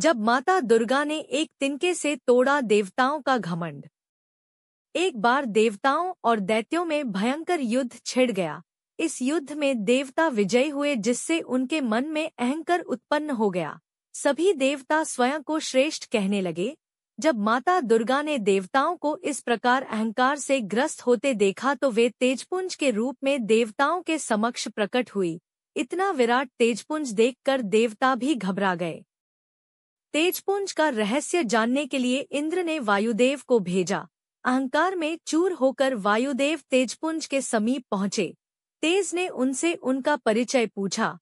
जब माता दुर्गा ने एक तिनके से तोड़ा देवताओं का घमंड एक बार देवताओं और दैत्यों में भयंकर युद्ध छिड़ गया इस युद्ध में देवता विजयी हुए जिससे उनके मन में अहंकर उत्पन्न हो गया सभी देवता स्वयं को श्रेष्ठ कहने लगे जब माता दुर्गा ने देवताओं को इस प्रकार अहंकार से ग्रस्त होते देखा तो वे तेजपुंज के रूप में देवताओं के समक्ष प्रकट हुई इतना विराट तेजपुंज देखकर देवता भी घबरा गए तेजपुंज का रहस्य जानने के लिए इंद्र ने वायुदेव को भेजा अहंकार में चूर होकर वायुदेव तेजपुंज के समीप पहुंचे तेज ने उनसे उनका परिचय पूछा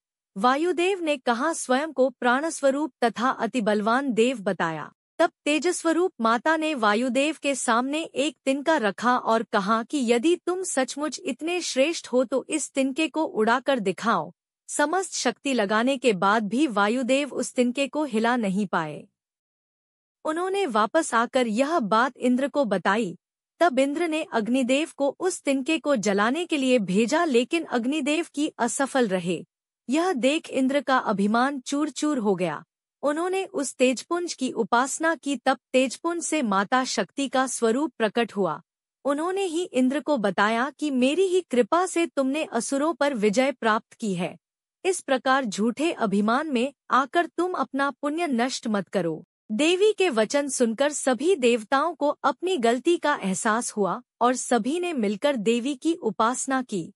वायुदेव ने कहा स्वयं को प्राणस्वरूप तथा अति बलवान देव बताया तब तेजस्वरूप माता ने वायुदेव के सामने एक तिनका रखा और कहा कि यदि तुम सचमुच इतने श्रेष्ठ हो तो इस तिनके को उड़ाकर दिखाओ समस्त शक्ति लगाने के बाद भी वायुदेव उस तिनके को हिला नहीं पाए उन्होंने वापस आकर यह बात इंद्र को बताई तब इंद्र ने अग्निदेव को उस तिनके को जलाने के लिए भेजा लेकिन अग्निदेव की असफल रहे यह देख इंद्र का अभिमान चूर चूर हो गया उन्होंने उस तेजपुंज की उपासना की तब तेजपुंज से माता शक्ति का स्वरूप प्रकट हुआ उन्होंने ही इंद्र को बताया कि मेरी ही कृपा से तुमने असुरों पर विजय प्राप्त की है इस प्रकार झूठे अभिमान में आकर तुम अपना पुण्य नष्ट मत करो देवी के वचन सुनकर सभी देवताओं को अपनी गलती का एहसास हुआ और सभी ने मिलकर देवी की उपासना की